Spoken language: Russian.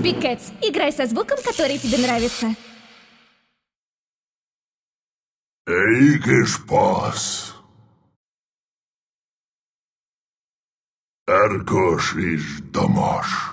Турби Кэтс. Играй со звуком, который тебе нравится. Рикиш пас. Аркошиш домош.